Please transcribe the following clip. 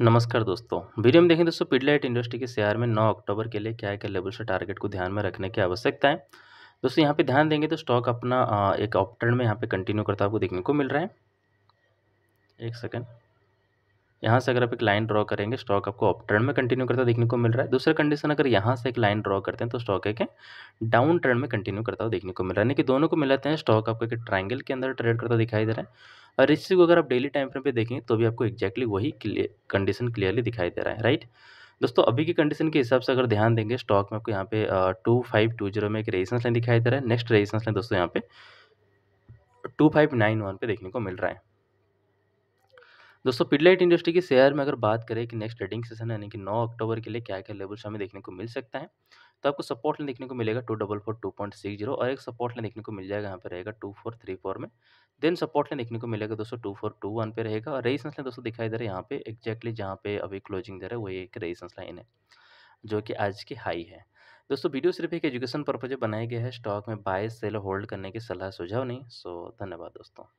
नमस्कार दोस्तों वीडियो में देखें दोस्तों पिडलाइट इंडस्ट्री के शेयर में 9 अक्टूबर के लिए क्या क्या लेवल से टारगेट को ध्यान में रखने की आवश्यकता है दोस्तों यहाँ पे ध्यान देंगे तो स्टॉक अपना एक ऑप्टर्न में यहाँ पे कंटिन्यू करता आपको देखने को मिल रहा है एक सेकंड यहाँ से अगर आप एक लाइन ड्रॉ करेंगे स्टॉक आपको अप ट्रेंड में कंटिन्यू करता देखने को मिल रहा है दूसरा कंडीशन अगर यहाँ से एक लाइन ड्रॉ करते हैं तो स्टॉक एक डाउन ट्रेंड में कंटिन्यू करता देखने को मिल रहा है यानी कि दोनों को मिलाते हैं स्टॉक आपको एक ट्राइंगल के अंदर ट्रेड करता दिखाई दे रहा है और इसी को अगर आप डेली टाइम फ्रेम पर देखें तो भी आपको एक्जैक्टली वही कंडीशन क्लियरली दिखाई दे रहा है राइट दोस्तों अभी की कंडीशन के हिसाब से अगर ध्यान देंगे स्टॉक में आपको यहाँ पे टू फाइव टू जीरो में एक रेजिस्टेंस लाइन दिखाई दे रहा है नेक्स्ट रेजिस्टेंस लाइन दोस्तों यहाँ पे टू फाइव नाइन वन पे देखने को मिल रहा है दोस्तों पिडलाइट इंडस्ट्री के शेयर में अगर बात करें कि नेक्स्ट ट्रेडिंग सेशन यानी कि 9 अक्टूबर के लिए क्या क्या लेवल्स हमें देखने को मिल सकता है तो आपको सपोर्ट लाइन देखने को मिलेगा two double four two point six zero और एक सपोर्ट लाइन देखने को मिल जाएगा यहाँ पर रहेगा टू फोर थ्री फोर में देन सपोर्ट लाइन देखने को मिलेगा दोस्तों टू फोर टू वन पे रहेगा और रेजिस्टेंस लाइन दोस्तों दिखाई दे रहा है यहाँ पे एक्जैक्टली जहाँ पे अभी क्लोजिंग दे रहा है वही एक रेजिस्टेंस लाइन है जो कि आज की हाई है दोस्तों वीडियो सिर्फ एक एजुकेशन पर्पज बनाया गया है स्टॉक में बाय सेल होल्ड करने की सलाह सुझाव नहीं सो धन्यवाद दोस्तों